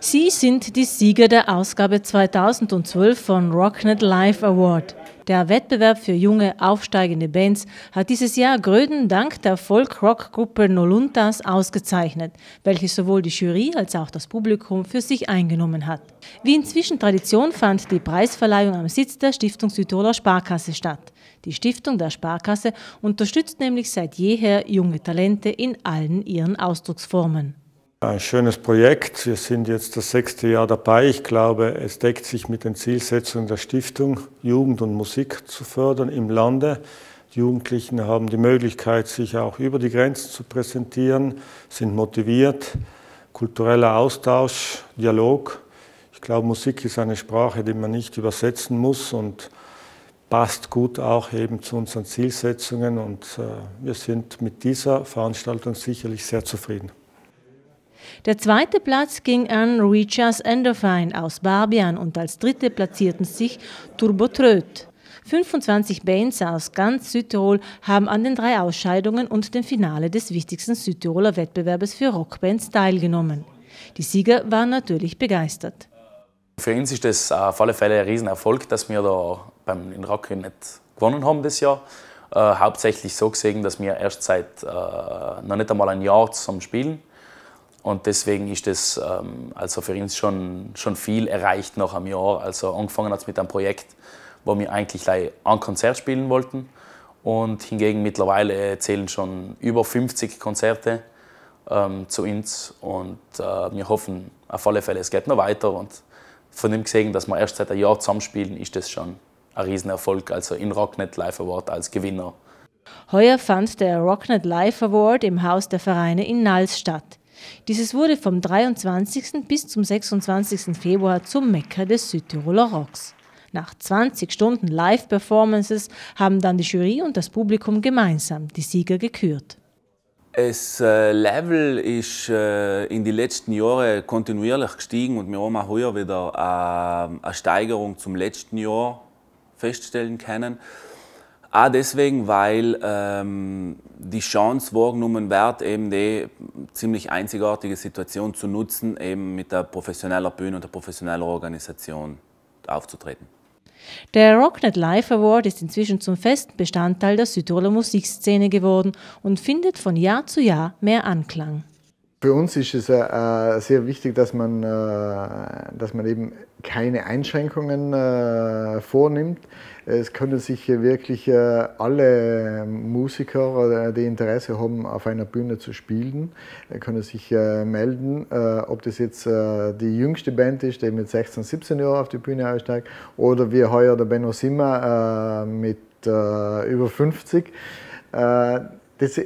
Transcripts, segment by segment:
Sie sind die Sieger der Ausgabe 2012 von Rocknet Live Award. Der Wettbewerb für junge, aufsteigende Bands hat dieses Jahr Gröden dank der Folk-Rock-Gruppe Noluntas ausgezeichnet, welche sowohl die Jury als auch das Publikum für sich eingenommen hat. Wie inzwischen Tradition fand die Preisverleihung am Sitz der Stiftung Südtiroler Sparkasse statt. Die Stiftung der Sparkasse unterstützt nämlich seit jeher junge Talente in allen ihren Ausdrucksformen. Ein schönes Projekt. Wir sind jetzt das sechste Jahr dabei. Ich glaube, es deckt sich mit den Zielsetzungen der Stiftung, Jugend und Musik zu fördern im Lande. Die Jugendlichen haben die Möglichkeit, sich auch über die Grenzen zu präsentieren, sind motiviert. Kultureller Austausch, Dialog. Ich glaube, Musik ist eine Sprache, die man nicht übersetzen muss und passt gut auch eben zu unseren Zielsetzungen. Und äh, wir sind mit dieser Veranstaltung sicherlich sehr zufrieden. Der zweite Platz ging an Richards Enderfine aus Barbian und als dritte platzierten sich Turbo Tröd. 25 Bands aus ganz Südtirol haben an den drei Ausscheidungen und dem Finale des wichtigsten Südtiroler Wettbewerbes für Rockbands teilgenommen. Die Sieger waren natürlich begeistert. Für uns ist es auf alle Fälle ein Riesenerfolg, dass wir da beim in Rock nicht gewonnen haben das Jahr. Äh, hauptsächlich so gesehen, dass wir erst seit äh, noch nicht einmal ein Jahr zusammen spielen. Und deswegen ist das ähm, also für uns schon, schon viel erreicht nach einem Jahr. Also angefangen hat es mit einem Projekt, wo wir eigentlich ein Konzert spielen wollten. Und hingegen mittlerweile zählen schon über 50 Konzerte ähm, zu uns. Und äh, wir hoffen auf alle Fälle, es geht noch weiter. Und von dem gesehen, dass wir erst seit einem Jahr zusammenspielen, ist das schon ein Riesenerfolg. Also in Rocknet Live Award als Gewinner. Heuer fand der Rocknet Live Award im Haus der Vereine in Nals statt. Dieses wurde vom 23. bis zum 26. Februar zum Mekka des Südtiroler Rocks. Nach 20 Stunden Live-Performances haben dann die Jury und das Publikum gemeinsam die Sieger gekürt. Das äh, Level ist äh, in den letzten Jahren kontinuierlich gestiegen und wir haben auch heuer wieder äh, eine Steigerung zum letzten Jahr feststellen können. Auch deswegen, weil ähm, die Chance wahrgenommen wird, eben die ziemlich einzigartige Situation zu nutzen, eben mit der professionellen Bühne und der professionellen Organisation aufzutreten. Der Rocknet Life Award ist inzwischen zum festen Bestandteil der Südtiroler Musikszene geworden und findet von Jahr zu Jahr mehr Anklang. Für uns ist es äh, äh, sehr wichtig, dass man, äh, dass man eben keine Einschränkungen äh, vornimmt. Es können sich wirklich äh, alle Musiker, äh, die Interesse haben, auf einer Bühne zu spielen, können sich melden, ob das jetzt die jüngste Band ist, die mit 16, 17 Jahren auf die Bühne aussteigt, oder wie heuer der Benno Simmer mit über 50. Das,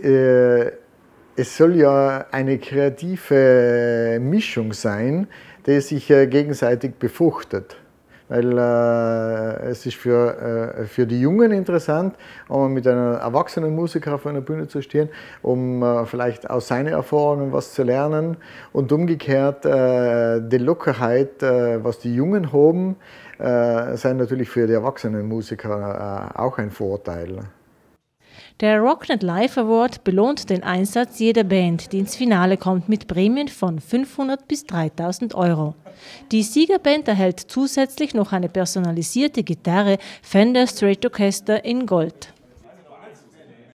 es soll ja eine kreative Mischung sein, die sich äh, gegenseitig befruchtet. Weil äh, es ist für, äh, für die Jungen interessant, um mit einem erwachsenen Musiker auf einer Bühne zu stehen, um äh, vielleicht aus seinen Erfahrungen was zu lernen und umgekehrt äh, die Lockerheit, äh, was die Jungen haben, äh, sei natürlich für die erwachsenen Musiker auch ein Vorteil. Der Rocknet Life Award belohnt den Einsatz jeder Band, die ins Finale kommt, mit Prämien von 500 bis 3000 Euro. Die Siegerband erhält zusätzlich noch eine personalisierte Gitarre Fender Straight Orchester in Gold.